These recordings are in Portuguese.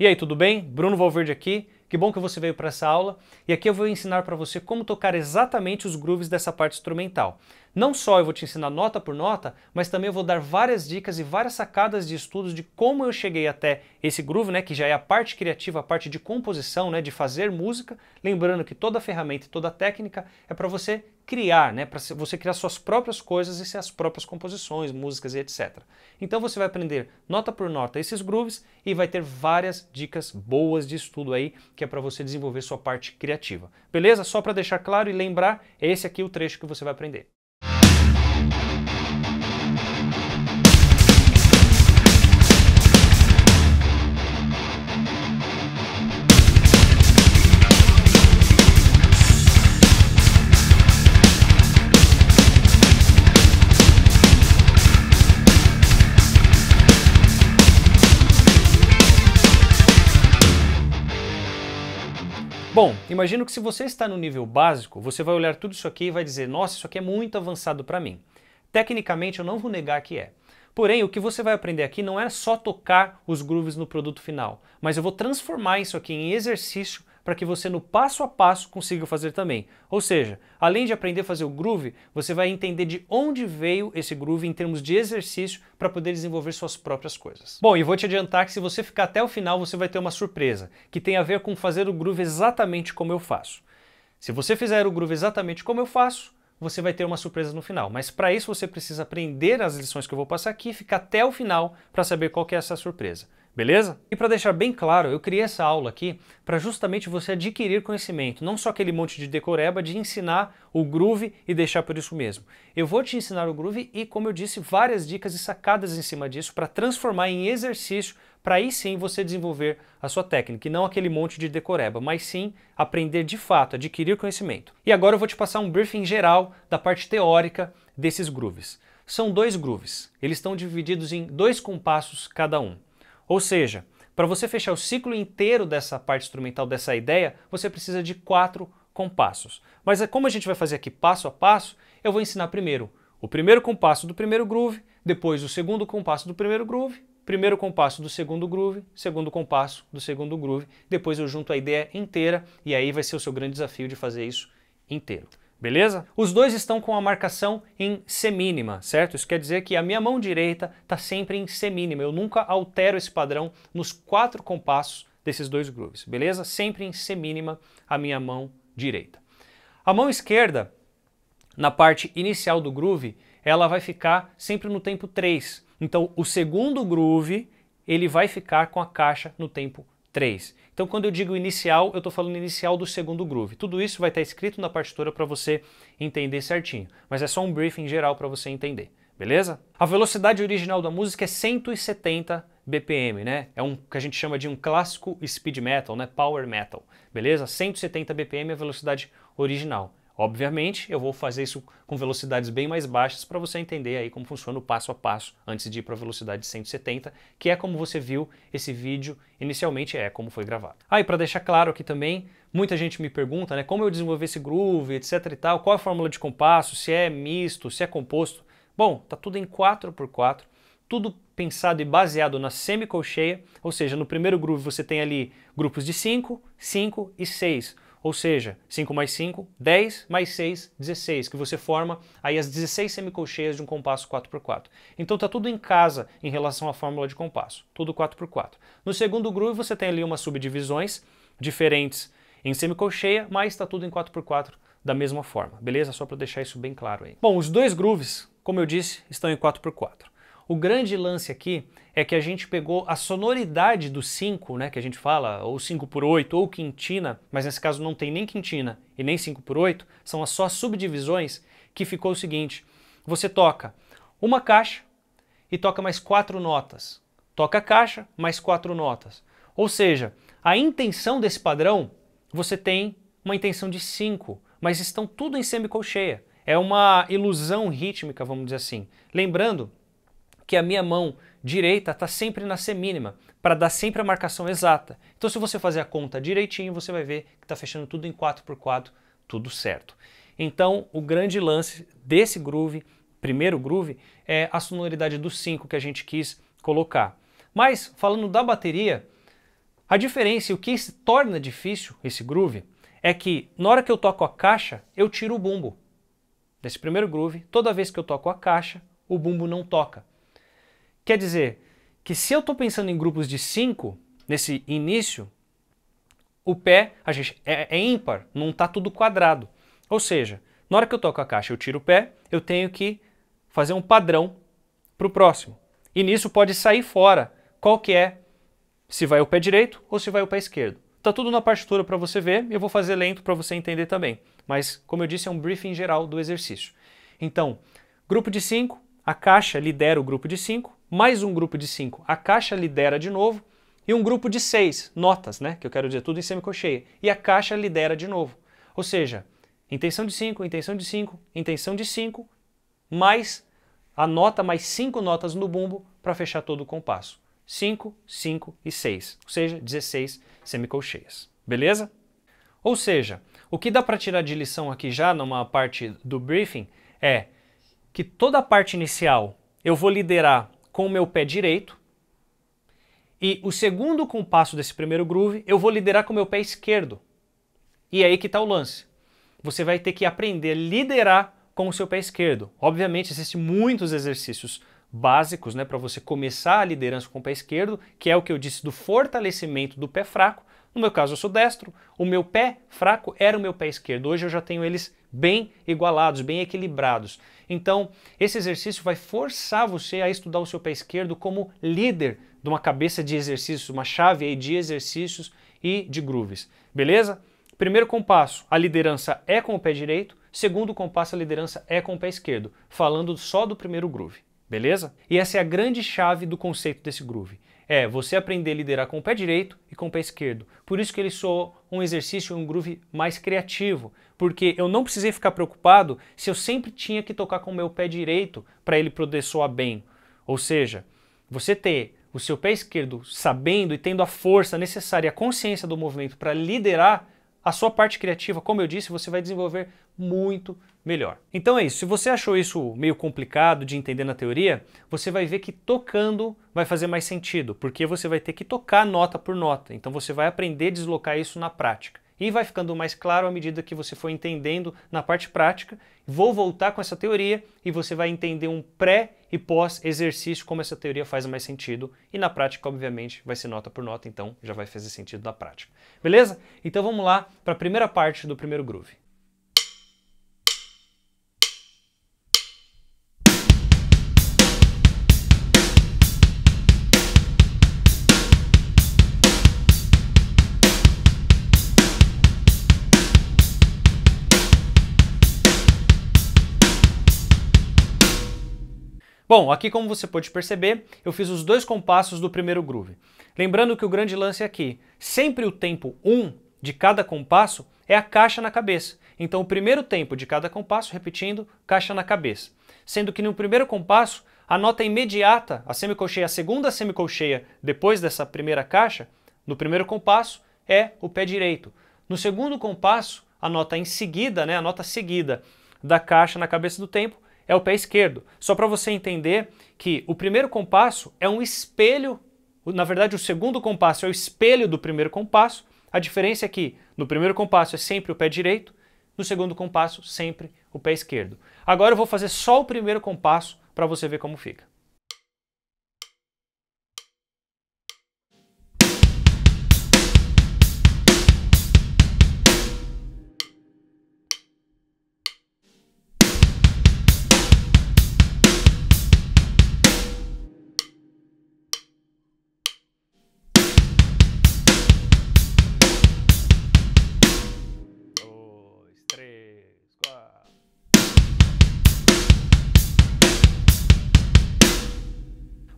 E aí, tudo bem? Bruno Valverde aqui. Que bom que você veio para essa aula. E aqui eu vou ensinar para você como tocar exatamente os grooves dessa parte instrumental. Não só eu vou te ensinar nota por nota, mas também eu vou dar várias dicas e várias sacadas de estudos de como eu cheguei até esse groove, né, que já é a parte criativa, a parte de composição, né, de fazer música. Lembrando que toda ferramenta e toda técnica é para você criar, né, para você criar suas próprias coisas e suas próprias composições, músicas e etc. Então você vai aprender nota por nota esses grooves e vai ter várias dicas boas de estudo aí, que é para você desenvolver sua parte criativa. Beleza? Só para deixar claro e lembrar, esse aqui é o trecho que você vai aprender. Bom, imagino que se você está no nível básico, você vai olhar tudo isso aqui e vai dizer: nossa, isso aqui é muito avançado para mim. Tecnicamente, eu não vou negar que é. Porém, o que você vai aprender aqui não é só tocar os grooves no produto final, mas eu vou transformar isso aqui em exercício para que você no passo a passo consiga fazer também. Ou seja, além de aprender a fazer o groove, você vai entender de onde veio esse groove em termos de exercício para poder desenvolver suas próprias coisas. Bom, e vou te adiantar que se você ficar até o final, você vai ter uma surpresa, que tem a ver com fazer o groove exatamente como eu faço. Se você fizer o groove exatamente como eu faço, você vai ter uma surpresa no final. Mas para isso você precisa aprender as lições que eu vou passar aqui, e ficar até o final para saber qual é essa surpresa. Beleza? E para deixar bem claro, eu criei essa aula aqui para justamente você adquirir conhecimento, não só aquele monte de decoreba de ensinar o groove e deixar por isso mesmo. Eu vou te ensinar o groove e, como eu disse, várias dicas e sacadas em cima disso para transformar em exercício para aí sim você desenvolver a sua técnica, e não aquele monte de decoreba, mas sim aprender de fato, adquirir conhecimento. E agora eu vou te passar um briefing geral da parte teórica desses grooves. São dois grooves, eles estão divididos em dois compassos cada um. Ou seja, para você fechar o ciclo inteiro dessa parte instrumental, dessa ideia, você precisa de quatro compassos. Mas é como a gente vai fazer aqui passo a passo, eu vou ensinar primeiro o primeiro compasso do primeiro groove, depois o segundo compasso do primeiro groove, primeiro compasso do segundo groove, segundo compasso do segundo groove, depois eu junto a ideia inteira e aí vai ser o seu grande desafio de fazer isso inteiro. Beleza? Os dois estão com a marcação em C mínima, certo? Isso quer dizer que a minha mão direita está sempre em C mínima. Eu nunca altero esse padrão nos quatro compassos desses dois grooves, beleza? Sempre em C mínima a minha mão direita. A mão esquerda, na parte inicial do groove, ela vai ficar sempre no tempo 3. Então, o segundo groove, ele vai ficar com a caixa no tempo 3. Então, quando eu digo inicial, eu estou falando inicial do segundo groove. Tudo isso vai estar tá escrito na partitura para você entender certinho, mas é só um briefing geral para você entender, beleza? A velocidade original da música é 170 BPM, né? É um que a gente chama de um clássico speed metal, né? Power metal, beleza? 170 BPM é a velocidade original. Obviamente, eu vou fazer isso com velocidades bem mais baixas para você entender aí como funciona o passo a passo antes de ir para a velocidade 170, que é como você viu esse vídeo inicialmente é como foi gravado. Ah, e para deixar claro aqui também, muita gente me pergunta, né, como eu desenvolvi esse groove, etc e tal, qual é a fórmula de compasso, se é misto, se é composto. Bom, tá tudo em 4x4, tudo pensado e baseado na semicolcheia, ou seja, no primeiro groove você tem ali grupos de 5, 5 e 6 ou seja, 5 mais 5, 10 mais 6, 16, que você forma aí as 16 semicolcheias de um compasso 4x4. Então está tudo em casa em relação à fórmula de compasso, tudo 4x4. No segundo groove você tem ali umas subdivisões diferentes em semicolcheia, mas está tudo em 4x4 da mesma forma, beleza? Só para deixar isso bem claro aí. Bom, os dois grooves, como eu disse, estão em 4x4. O grande lance aqui é que a gente pegou a sonoridade do 5, né, que a gente fala, ou 5 por 8 ou quintina, mas nesse caso não tem nem quintina e nem 5 por 8, são as só subdivisões, que ficou o seguinte: você toca uma caixa e toca mais quatro notas. Toca a caixa, mais quatro notas. Ou seja, a intenção desse padrão, você tem uma intenção de cinco, mas estão tudo em semicolcheia. É uma ilusão rítmica, vamos dizer assim. Lembrando que a minha mão direita está sempre na semínima, para dar sempre a marcação exata. Então, se você fazer a conta direitinho, você vai ver que está fechando tudo em 4 por 4 tudo certo. Então, o grande lance desse groove, primeiro groove, é a sonoridade do 5 que a gente quis colocar. Mas, falando da bateria, a diferença e o que se torna difícil esse groove é que na hora que eu toco a caixa, eu tiro o bumbo. Nesse primeiro groove, toda vez que eu toco a caixa, o bumbo não toca. Quer dizer que se eu estou pensando em grupos de 5, nesse início, o pé a gente, é, é ímpar, não está tudo quadrado. Ou seja, na hora que eu toco a caixa eu tiro o pé, eu tenho que fazer um padrão para o próximo. E nisso pode sair fora qual que é, se vai o pé direito ou se vai o pé esquerdo. Está tudo na partitura para você ver, eu vou fazer lento para você entender também. Mas, como eu disse, é um briefing geral do exercício. Então, grupo de 5, a Caixa lidera o grupo de 5, mais um grupo de 5, a Caixa lidera de novo, e um grupo de 6, notas, né, que eu quero dizer tudo em semicolcheia, e a Caixa lidera de novo. Ou seja, intenção de 5, intenção de 5, intenção de 5, mais a nota mais 5 notas no bumbo para fechar todo o compasso. 5, 5 e 6, ou seja, 16 semicolcheias. Beleza? Ou seja, o que dá para tirar de lição aqui já numa parte do briefing é que toda a parte inicial eu vou liderar com o meu pé direito e o segundo compasso desse primeiro groove eu vou liderar com o meu pé esquerdo. E é aí que está o lance. Você vai ter que aprender a liderar com o seu pé esquerdo. Obviamente, existem muitos exercícios básicos né, para você começar a liderança com o pé esquerdo, que é o que eu disse do fortalecimento do pé fraco. No meu caso, eu sou destro, o meu pé fraco era o meu pé esquerdo. Hoje eu já tenho eles bem igualados, bem equilibrados. Então, esse exercício vai forçar você a estudar o seu pé esquerdo como líder de uma cabeça de exercícios, uma chave aí de exercícios e de grooves. Beleza? Primeiro compasso, a liderança é com o pé direito. Segundo compasso, a liderança é com o pé esquerdo, falando só do primeiro groove. Beleza? E essa é a grande chave do conceito desse groove. É você aprender a liderar com o pé direito e com o pé esquerdo. Por isso que ele soa um exercício, um groove mais criativo, porque eu não precisei ficar preocupado se eu sempre tinha que tocar com o meu pé direito para ele poder soar bem. Ou seja, você ter o seu pé esquerdo sabendo e tendo a força necessária, a consciência do movimento para liderar a sua parte criativa, como eu disse, você vai desenvolver muito melhor. Então é isso. Se você achou isso meio complicado de entender na teoria, você vai ver que tocando vai fazer mais sentido, porque você vai ter que tocar nota por nota. Então você vai aprender a deslocar isso na prática. E vai ficando mais claro à medida que você for entendendo na parte prática. Vou voltar com essa teoria e você vai entender um pré e pós exercício como essa teoria faz mais sentido e na prática, obviamente, vai ser nota por nota, então já vai fazer sentido na prática. Beleza? Então vamos lá para a primeira parte do primeiro groove. Bom, aqui como você pode perceber, eu fiz os dois compassos do primeiro groove. Lembrando que o grande lance aqui, é sempre o tempo 1 um de cada compasso é a caixa na cabeça. Então o primeiro tempo de cada compasso, repetindo, caixa na cabeça. Sendo que no primeiro compasso, a nota imediata, a semicolcheia, a segunda semicolcheia depois dessa primeira caixa, no primeiro compasso, é o pé direito. No segundo compasso, a nota em seguida, né, a nota seguida da caixa na cabeça do tempo, é o pé esquerdo. Só para você entender que o primeiro compasso é um espelho, na verdade, o segundo compasso é o espelho do primeiro compasso. A diferença é que no primeiro compasso é sempre o pé direito, no segundo compasso, sempre o pé esquerdo. Agora eu vou fazer só o primeiro compasso para você ver como fica.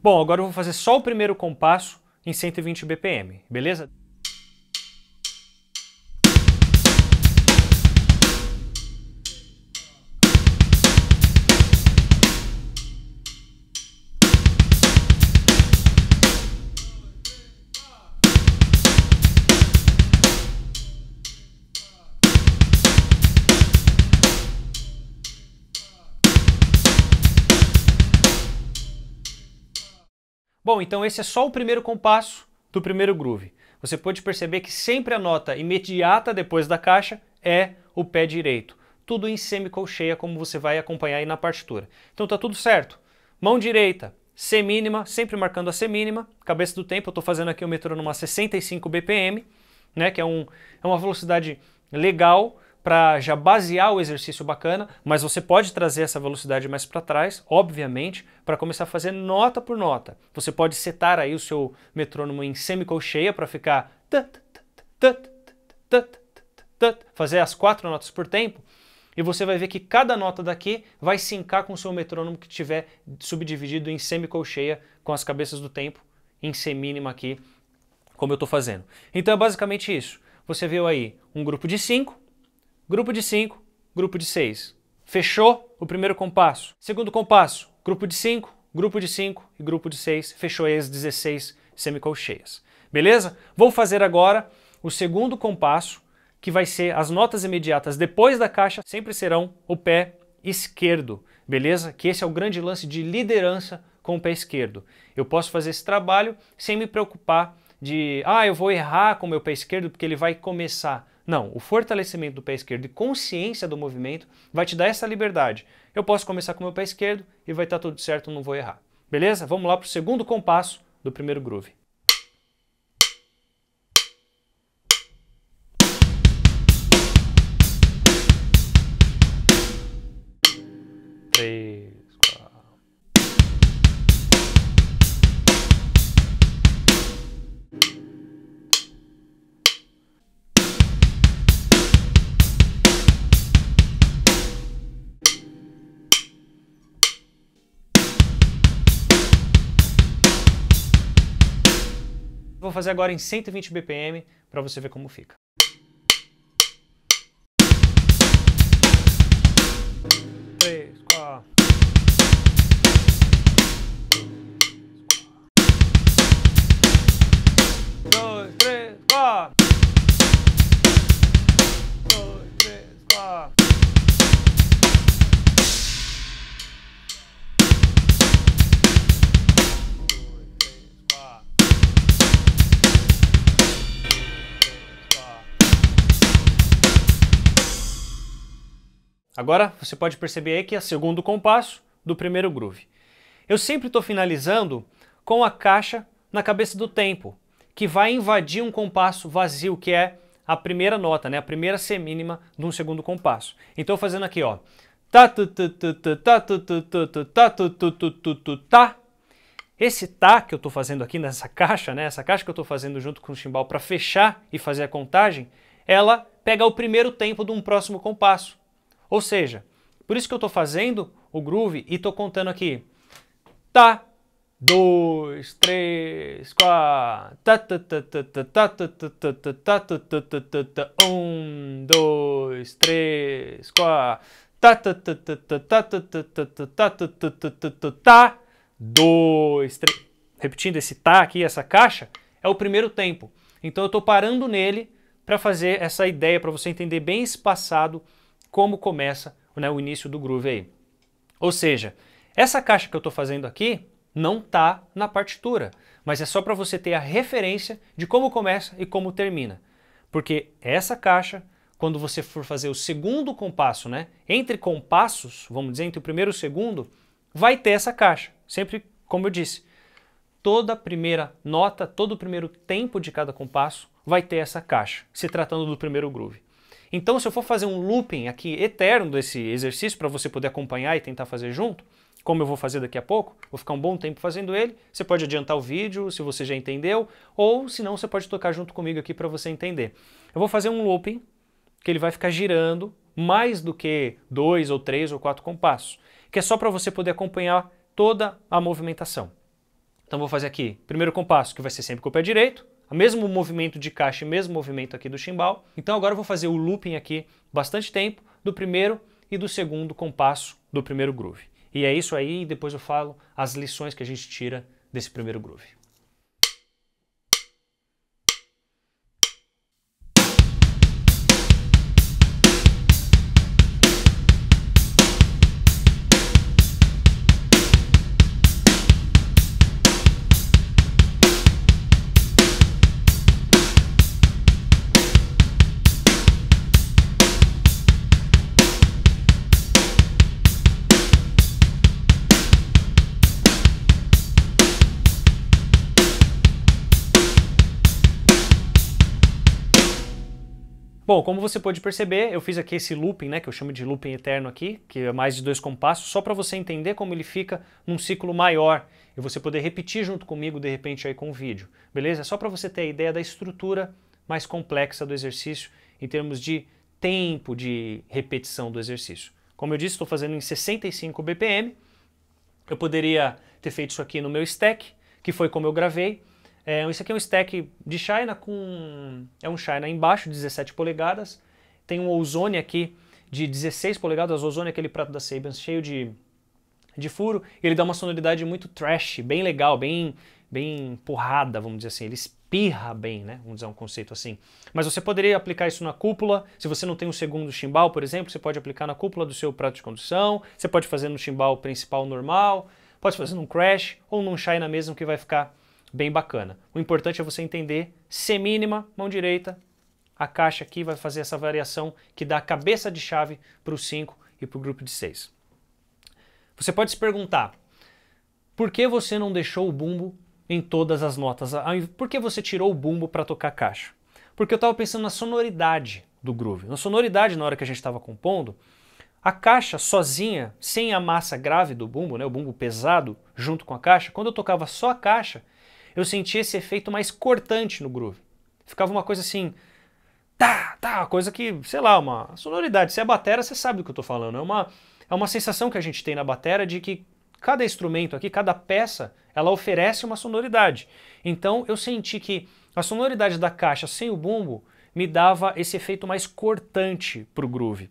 Bom, agora eu vou fazer só o primeiro compasso em 120 BPM, beleza? Bom, então esse é só o primeiro compasso do primeiro groove. Você pode perceber que sempre a nota imediata depois da caixa é o pé direito. Tudo em semicolcheia, como você vai acompanhar aí na partitura. Então tá tudo certo. Mão direita, C mínima, sempre marcando a C mínima. Cabeça do tempo, eu estou fazendo aqui o metrônomo a 65 BPM, né, que é, um, é uma velocidade legal para já basear o exercício bacana, mas você pode trazer essa velocidade mais para trás, obviamente, para começar a fazer nota por nota. Você pode setar aí o seu metrônomo em semicolcheia para ficar fazer as quatro notas por tempo, e você vai ver que cada nota daqui vai sincar com o seu metrônomo que tiver subdividido em semicolcheia com as cabeças do tempo, em semínima aqui, como eu estou fazendo. Então é basicamente isso. Você viu aí um grupo de cinco, grupo de 5, grupo de 6. Fechou o primeiro compasso. Segundo compasso, grupo de 5, grupo de 5 e grupo de 6. Fechou as 16 semicolcheias. Beleza? Vou fazer agora o segundo compasso, que vai ser as notas imediatas depois da caixa, sempre serão o pé esquerdo. Beleza? Que esse é o grande lance de liderança com o pé esquerdo. Eu posso fazer esse trabalho sem me preocupar de, ah, eu vou errar com o meu pé esquerdo porque ele vai começar. Não, o fortalecimento do pé esquerdo e consciência do movimento vai te dar essa liberdade. Eu posso começar com o meu pé esquerdo e vai estar tudo certo, não vou errar. Beleza? Vamos lá para o segundo compasso do primeiro groove. Vou fazer agora em 120 BPM para você ver como fica. Agora você pode perceber aí que é o segundo compasso do primeiro groove. Eu sempre estou finalizando com a caixa na cabeça do tempo, que vai invadir um compasso vazio, que é a primeira nota, né? a primeira semínima de um segundo compasso. Então fazendo aqui, ó. Esse tá que eu estou fazendo aqui nessa caixa, né? essa caixa que eu estou fazendo junto com o chimbal para fechar e fazer a contagem, ela pega o primeiro tempo de um próximo compasso. Ou seja, por isso que eu estou fazendo o groove e estou contando aqui. Tá, dois, três, quatro. Um, dois, três, quatro. Tá, dois, três. Repetindo esse tá aqui, essa caixa, é o primeiro tempo. Então eu estou parando nele para fazer essa ideia, para você entender bem espaçado como começa né, o início do groove aí. Ou seja, essa caixa que eu estou fazendo aqui não está na partitura, mas é só para você ter a referência de como começa e como termina. Porque essa caixa, quando você for fazer o segundo compasso, né, entre compassos, vamos dizer, entre o primeiro e o segundo, vai ter essa caixa. Sempre, como eu disse, toda primeira nota, todo o primeiro tempo de cada compasso vai ter essa caixa, se tratando do primeiro groove. Então, se eu for fazer um looping aqui eterno desse exercício para você poder acompanhar e tentar fazer junto, como eu vou fazer daqui a pouco, vou ficar um bom tempo fazendo ele. Você pode adiantar o vídeo se você já entendeu, ou se não, você pode tocar junto comigo aqui para você entender. Eu vou fazer um looping que ele vai ficar girando mais do que dois ou três ou quatro compassos, que é só para você poder acompanhar toda a movimentação. Então vou fazer aqui, primeiro compasso que vai ser sempre com o pé direito, o mesmo movimento de caixa e mesmo movimento aqui do chimbal. Então agora eu vou fazer o looping aqui bastante tempo do primeiro e do segundo compasso do primeiro groove. E é isso aí, e depois eu falo as lições que a gente tira desse primeiro groove. Bom, como você pode perceber, eu fiz aqui esse looping, né, que eu chamo de looping eterno aqui, que é mais de dois compassos, só para você entender como ele fica num ciclo maior e você poder repetir junto comigo de repente aí com o vídeo, beleza? Só para você ter a ideia da estrutura mais complexa do exercício em termos de tempo de repetição do exercício. Como eu disse, estou fazendo em 65 BPM. Eu poderia ter feito isso aqui no meu stack, que foi como eu gravei, é, esse aqui é um stack de China com. É um China embaixo, 17 polegadas. Tem um Ozone aqui de 16 polegadas. o Ozone é aquele prato da Sabans cheio de, de furo. E ele dá uma sonoridade muito trash, bem legal, bem, bem porrada, vamos dizer assim. Ele espirra bem, né? Vamos dizer um conceito assim. Mas você poderia aplicar isso na cúpula. Se você não tem um segundo chimbal, por exemplo, você pode aplicar na cúpula do seu prato de condução. Você pode fazer no chimbal principal normal. Pode fazer num crash ou num China mesmo que vai ficar bem bacana. O importante é você entender semínima, mão direita, a caixa aqui vai fazer essa variação que dá a cabeça de chave para o 5 e para o grupo de 6. Você pode se perguntar, por que você não deixou o bumbo em todas as notas? Por que você tirou o bumbo para tocar caixa? Porque eu estava pensando na sonoridade do groove. Na sonoridade, na hora que a gente estava compondo, a caixa sozinha, sem a massa grave do bumbo, né, o bumbo pesado junto com a caixa, quando eu tocava só a caixa, eu senti esse efeito mais cortante no groove. Ficava uma coisa assim, tá, tá, coisa que, sei lá, uma sonoridade. Se é batera, você sabe do que eu tô falando. É uma, é uma sensação que a gente tem na batera de que cada instrumento aqui, cada peça, ela oferece uma sonoridade. Então eu senti que a sonoridade da caixa sem o bumbo me dava esse efeito mais cortante pro groove.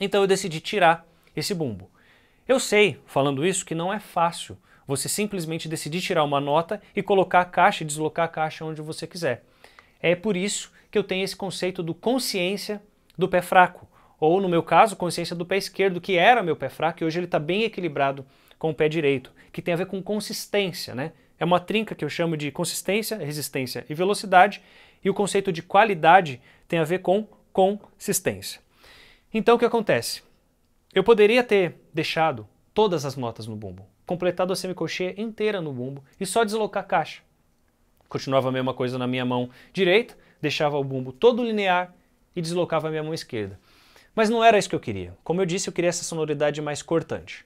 Então eu decidi tirar esse bumbo. Eu sei, falando isso, que não é fácil você simplesmente decidir tirar uma nota e colocar a caixa e deslocar a caixa onde você quiser. É por isso que eu tenho esse conceito do consciência do pé fraco, ou no meu caso, consciência do pé esquerdo, que era meu pé fraco e hoje ele está bem equilibrado com o pé direito, que tem a ver com consistência, né? É uma trinca que eu chamo de consistência, resistência e velocidade, e o conceito de qualidade tem a ver com consistência. Então o que acontece? Eu poderia ter deixado todas as notas no bumbo, completado a semicolcheia inteira no bumbo e só deslocar a caixa. Continuava a mesma coisa na minha mão direita, deixava o bumbo todo linear e deslocava a minha mão esquerda. Mas não era isso que eu queria. Como eu disse, eu queria essa sonoridade mais cortante.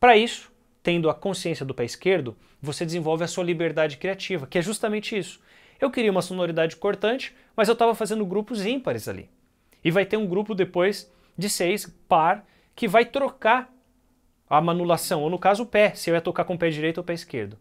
Para isso, tendo a consciência do pé esquerdo, você desenvolve a sua liberdade criativa, que é justamente isso. Eu queria uma sonoridade cortante, mas eu estava fazendo grupos ímpares ali. E vai ter um grupo depois de seis, par, que vai trocar a manulação, ou no caso o pé, se eu ia tocar com o pé direito ou o pé esquerdo.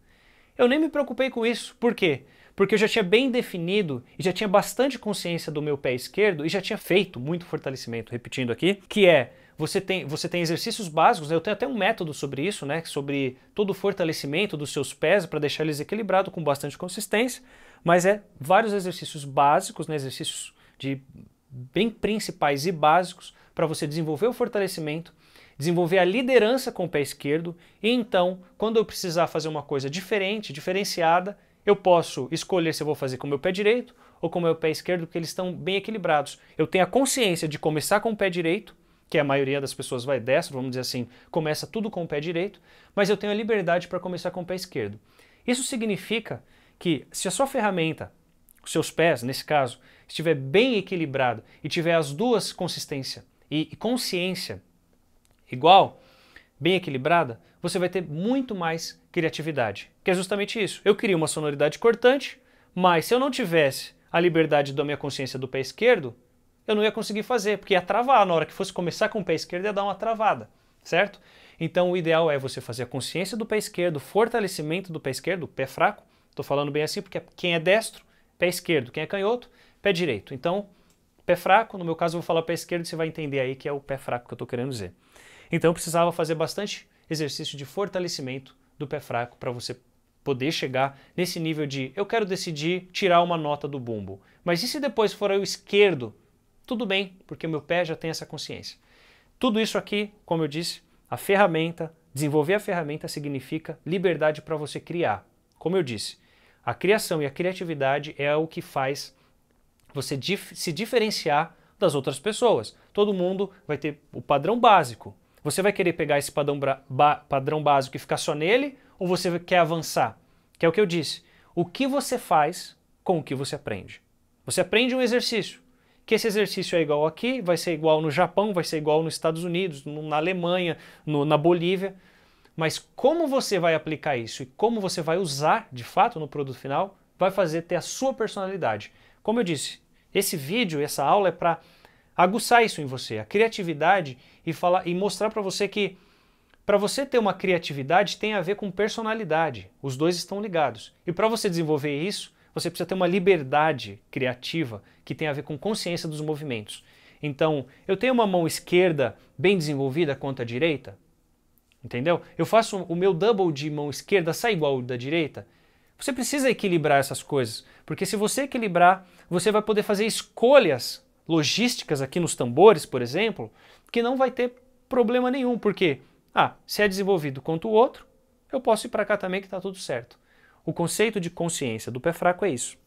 Eu nem me preocupei com isso. Por quê? Porque eu já tinha bem definido e já tinha bastante consciência do meu pé esquerdo e já tinha feito muito fortalecimento, repetindo aqui, que é você tem, você tem exercícios básicos, né? eu tenho até um método sobre isso, né? sobre todo o fortalecimento dos seus pés para deixar eles equilibrados com bastante consistência, mas é vários exercícios básicos, né? exercícios de bem principais e básicos para você desenvolver o fortalecimento desenvolver a liderança com o pé esquerdo e então, quando eu precisar fazer uma coisa diferente, diferenciada, eu posso escolher se eu vou fazer com o meu pé direito ou com o meu pé esquerdo, porque eles estão bem equilibrados. Eu tenho a consciência de começar com o pé direito, que a maioria das pessoas vai destro, vamos dizer assim, começa tudo com o pé direito, mas eu tenho a liberdade para começar com o pé esquerdo. Isso significa que se a sua ferramenta, os seus pés, nesse caso, estiver bem equilibrado e tiver as duas consistência e consciência igual, bem equilibrada, você vai ter muito mais criatividade. Que é justamente isso. Eu queria uma sonoridade cortante, mas se eu não tivesse a liberdade da minha consciência do pé esquerdo, eu não ia conseguir fazer, porque ia travar. Na hora que fosse começar com o pé esquerdo, ia dar uma travada, certo? Então o ideal é você fazer a consciência do pé esquerdo, fortalecimento do pé esquerdo, pé fraco. Estou falando bem assim porque quem é destro, pé esquerdo, quem é canhoto, pé direito. Então Pé fraco, no meu caso, eu vou falar pé esquerdo, você vai entender aí que é o pé fraco que eu estou querendo dizer. Então, eu precisava fazer bastante exercício de fortalecimento do pé fraco para você poder chegar nesse nível de eu quero decidir tirar uma nota do bumbo. Mas e se depois for o esquerdo? Tudo bem, porque meu pé já tem essa consciência. Tudo isso aqui, como eu disse, a ferramenta, desenvolver a ferramenta significa liberdade para você criar. Como eu disse, a criação e a criatividade é o que faz você dif se diferenciar das outras pessoas. Todo mundo vai ter o padrão básico. Você vai querer pegar esse padrão, padrão básico e ficar só nele ou você quer avançar? Que é o que eu disse. O que você faz com o que você aprende? Você aprende um exercício. Que esse exercício é igual aqui, vai ser igual no Japão, vai ser igual nos Estados Unidos, na Alemanha, no, na Bolívia. Mas como você vai aplicar isso e como você vai usar de fato no produto final, vai fazer ter a sua personalidade. Como eu disse, esse vídeo, essa aula é para aguçar isso em você, a criatividade e falar e mostrar para você que para você ter uma criatividade tem a ver com personalidade. Os dois estão ligados. E para você desenvolver isso, você precisa ter uma liberdade criativa que tem a ver com consciência dos movimentos. Então, eu tenho uma mão esquerda bem desenvolvida quanto a direita? Entendeu? Eu faço o meu double de mão esquerda sai igual da direita? Você precisa equilibrar essas coisas, porque se você equilibrar, você vai poder fazer escolhas logísticas aqui nos tambores, por exemplo, que não vai ter problema nenhum, porque ah, se é desenvolvido quanto o outro, eu posso ir para cá também que está tudo certo. O conceito de consciência do pé fraco é isso.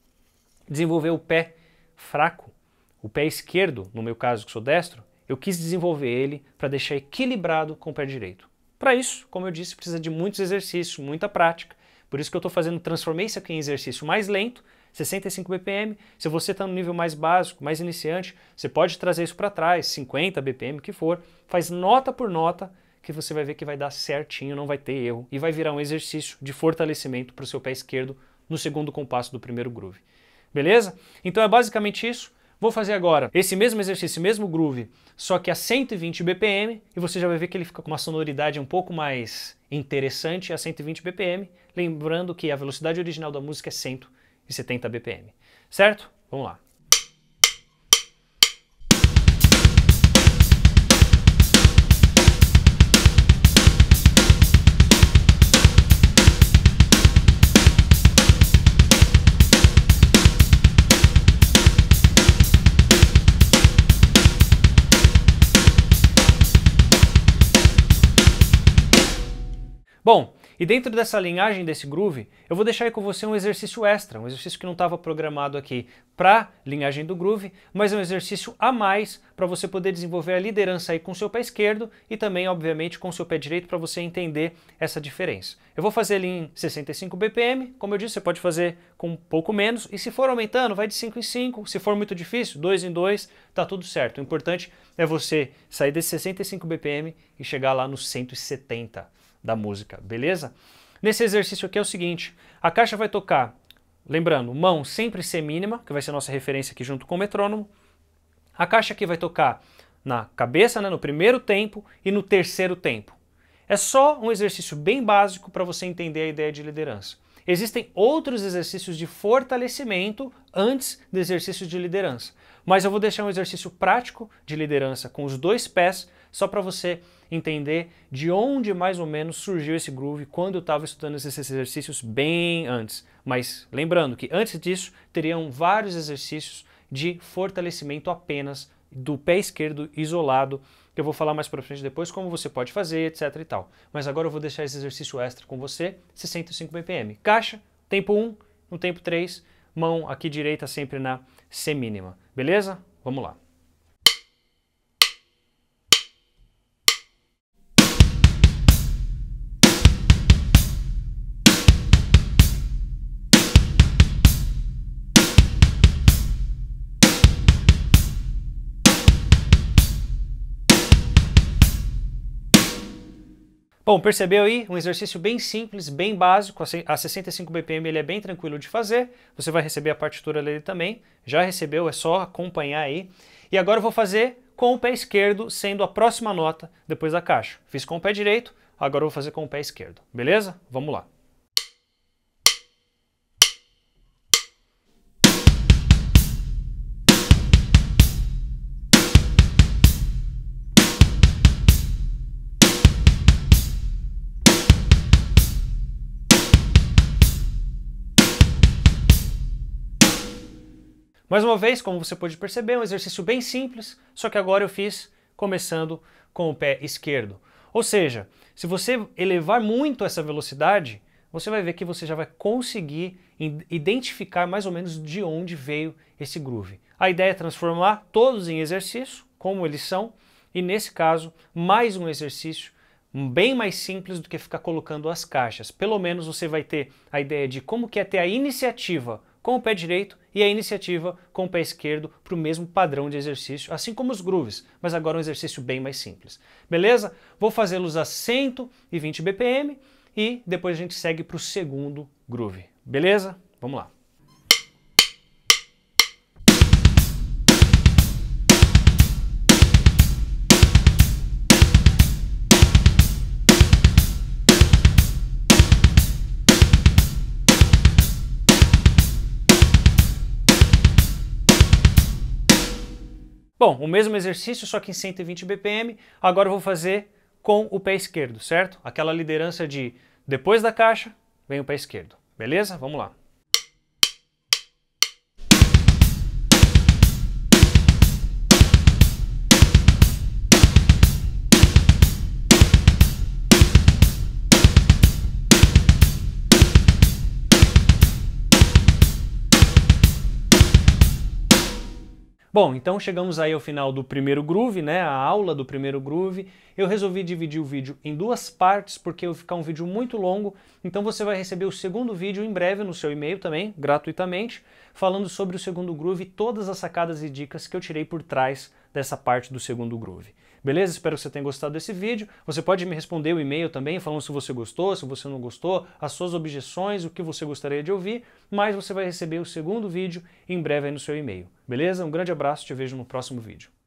Desenvolver o pé fraco, o pé esquerdo, no meu caso que sou destro, eu quis desenvolver ele para deixar equilibrado com o pé direito. Para isso, como eu disse, precisa de muitos exercícios, muita prática por isso que eu estou fazendo transformation aqui em exercício mais lento, 65 BPM. Se você está no nível mais básico, mais iniciante, você pode trazer isso para trás, 50 BPM, que for. Faz nota por nota, que você vai ver que vai dar certinho, não vai ter erro. E vai virar um exercício de fortalecimento para o seu pé esquerdo no segundo compasso do primeiro groove. Beleza? Então é basicamente isso. Vou fazer agora esse mesmo exercício, esse mesmo groove, só que a 120 BPM, e você já vai ver que ele fica com uma sonoridade um pouco mais interessante a 120 BPM, lembrando que a velocidade original da música é 170 BPM. Certo? Vamos lá. Bom, e dentro dessa linhagem desse groove, eu vou deixar aí com você um exercício extra, um exercício que não estava programado aqui para linhagem do groove, mas é um exercício a mais para você poder desenvolver a liderança aí com o seu pé esquerdo e também, obviamente, com o seu pé direito para você entender essa diferença. Eu vou fazer ele em 65 BPM, como eu disse, você pode fazer com um pouco menos, e se for aumentando, vai de 5 em 5, se for muito difícil, 2 em 2, tá tudo certo. O importante é você sair desses 65 BPM e chegar lá nos 170 da música, beleza? Nesse exercício aqui é o seguinte, a caixa vai tocar, lembrando, mão sempre ser mínima, que vai ser a nossa referência aqui junto com o metrônomo. A caixa aqui vai tocar na cabeça, né, no primeiro tempo e no terceiro tempo. É só um exercício bem básico para você entender a ideia de liderança. Existem outros exercícios de fortalecimento antes do exercício de liderança, mas eu vou deixar um exercício prático de liderança com os dois pés só para você entender de onde mais ou menos surgiu esse groove quando eu estava estudando esses exercícios bem antes. Mas lembrando que antes disso teriam vários exercícios de fortalecimento apenas do pé esquerdo isolado, que eu vou falar mais para frente depois como você pode fazer, etc e tal. Mas agora eu vou deixar esse exercício extra com você, 65 BPM. Caixa, tempo 1, no tempo 3, mão aqui direita sempre na semínima. Beleza? Vamos lá. Bom, percebeu aí? Um exercício bem simples, bem básico, a 65 BPM ele é bem tranquilo de fazer, você vai receber a partitura dele também, já recebeu, é só acompanhar aí. E agora eu vou fazer com o pé esquerdo, sendo a próxima nota depois da caixa. Fiz com o pé direito, agora eu vou fazer com o pé esquerdo, beleza? Vamos lá. Mais uma vez, como você pode perceber, é um exercício bem simples, só que agora eu fiz começando com o pé esquerdo. Ou seja, se você elevar muito essa velocidade, você vai ver que você já vai conseguir identificar mais ou menos de onde veio esse groove. A ideia é transformar todos em exercício, como eles são, e nesse caso, mais um exercício bem mais simples do que ficar colocando as caixas. Pelo menos você vai ter a ideia de como que é ter a iniciativa com o pé direito e a iniciativa com o pé esquerdo para o mesmo padrão de exercício, assim como os grooves, mas agora um exercício bem mais simples. Beleza? Vou fazê-los a 120 BPM e depois a gente segue para o segundo groove. Beleza? Vamos lá. Bom, o mesmo exercício, só que em 120 BPM, agora eu vou fazer com o pé esquerdo, certo? Aquela liderança de depois da caixa, vem o pé esquerdo. Beleza? Vamos lá. Bom, então chegamos aí ao final do primeiro groove, né? A aula do primeiro groove. Eu resolvi dividir o vídeo em duas partes porque eu ficar um vídeo muito longo. Então você vai receber o segundo vídeo em breve no seu e-mail também, gratuitamente, falando sobre o segundo groove e todas as sacadas e dicas que eu tirei por trás dessa parte do segundo groove. Beleza? Espero que você tenha gostado desse vídeo. Você pode me responder o e-mail também, falando se você gostou, se você não gostou, as suas objeções, o que você gostaria de ouvir, mas você vai receber o segundo vídeo em breve aí no seu e-mail. Beleza? Um grande abraço, te vejo no próximo vídeo.